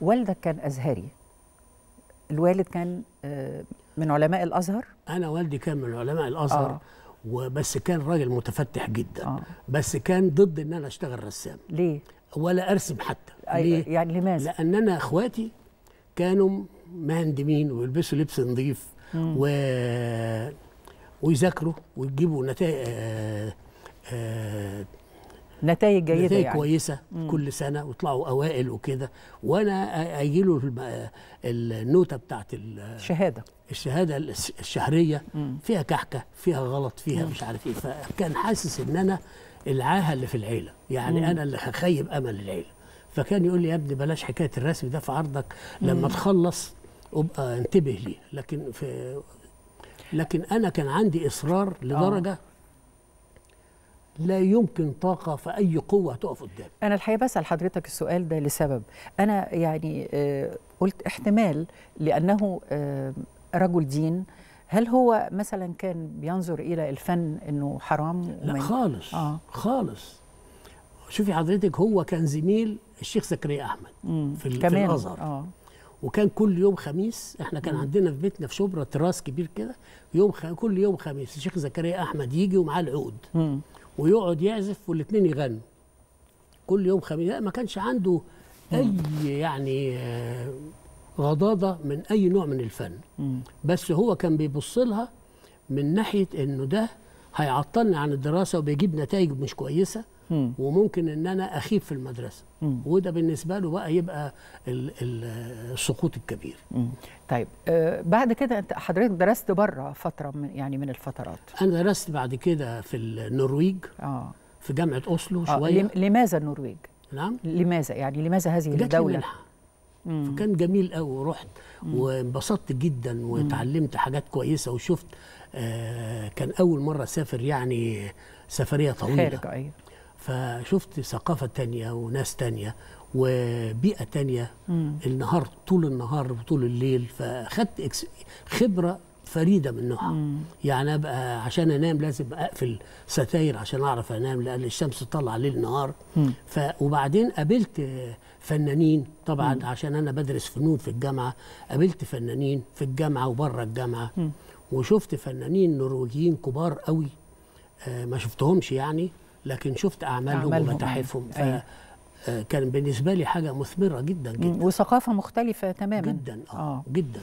والدك كان أزهري الوالد كان آه، من علماء الازهر انا والدي كان من علماء الازهر آه. وبس كان راجل متفتح جدا آه. بس كان ضد ان انا اشتغل رسام ليه ولا ارسم حتى أيوة، ليه؟ يعني لماذا لان انا اخواتي كانوا مهندمين ويلبسوا لبس نظيف و... ويذاكروا ويجيبوا نتائج آه آه نتائج جيده نتائج يعني. كويسه مم. كل سنه ويطلعوا اوائل وكده وانا اجيله النوته بتاعت الشهاده الشهاده الشهريه مم. فيها كحكه فيها غلط فيها مم. مش عارف ايه فكان حاسس ان انا العاهه اللي في العيله يعني مم. انا اللي هخيب امل العيله فكان يقول لي يا ابني بلاش حكايه الرسم ده في عرضك لما مم. تخلص ابقى انتبه لي لكن في لكن انا كان عندي اصرار آه. لدرجه آه. لا يمكن طاقة في أي قوة تقف قدام أنا الحقيقة بسأل حضرتك السؤال ده لسبب أنا يعني آه، قلت احتمال لأنه آه، رجل دين هل هو مثلا كان بينظر إلى الفن أنه حرام؟ لا خالص آه. خالص شوفي حضرتك هو كان زميل الشيخ زكريا أحمد في, كمان. في الأزهر آه. وكان كل يوم خميس احنا كان مم. عندنا في بيتنا في شبرا تراس كبير كده يوم خ... كل يوم خميس الشيخ زكريا احمد يجي ومعاه العود مم. ويقعد يعزف والاثنين يغنوا كل يوم خميس ما كانش عنده اي يعني آه، غضاضه من اي نوع من الفن بس هو كان بيبص لها من ناحيه انه ده هيعطلني عن الدراسه وبيجيب نتائج مش كويسه وممكن ان انا اخيب في المدرسه وده بالنسبه له بقى يبقى السقوط الكبير طيب آه بعد كده انت حضرتك درست بره فتره من يعني من الفترات انا درست بعد كده في النرويج اه في جامعه اوسلو آه، شويه آه لماذا النرويج نعم لماذا يعني لماذا هذه الدوله منحة. فكان جميل قوي ورحت وانبسطت جدا وتعلمت حاجات كويسه وشفت آه كان اول مره اسافر يعني سفريه طويله خارج ايوه فشفت ثقافه تانية وناس تانية وبيئه تانية النهار طول النهار وطول الليل فاخدت خبره فريده من نوعها يعني ابقى عشان انام لازم اقفل ستاير عشان اعرف انام لان الشمس تطلع ليل نهار ف وبعدين قابلت فنانين طبعا مم. عشان انا بدرس فنون في الجامعه قابلت فنانين في الجامعه وبره الجامعه مم. وشفت فنانين نرويجيين كبار قوي آه ما شفتهمش يعني لكن شفت اعمالهم ومتاحفهم ف أيوه. آه، كان بالنسبه لي حاجه مثمره جدا جدا وثقافه مختلفه تماما جدا آه. آه. جدا